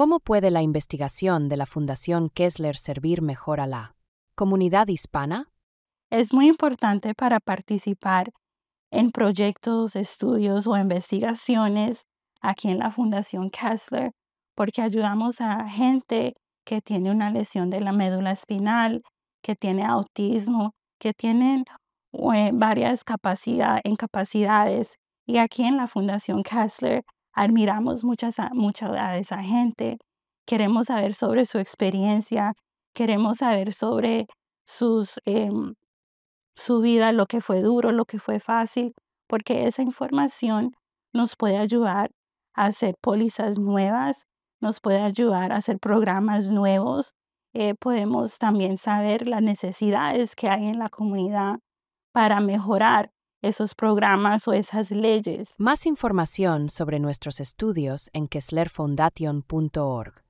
¿Cómo puede la investigación de la Fundación Kessler servir mejor a la comunidad hispana? Es muy importante para participar en proyectos, estudios o investigaciones aquí en la Fundación Kessler, porque ayudamos a gente que tiene una lesión de la médula espinal, que tiene autismo, que tienen eh, varias capacidad, incapacidades. Y aquí en la Fundación Kessler admiramos muchas, mucha a esa gente, queremos saber sobre su experiencia, queremos saber sobre sus, em, su vida, lo que fue duro, lo que fue fácil, porque esa información nos puede ayudar a hacer pólizas nuevas, nos puede ayudar a hacer programas nuevos, eh, podemos también saber las necesidades que hay en la comunidad para mejorar esos programas o esas leyes. Más información sobre nuestros estudios en kesslerfoundation.org.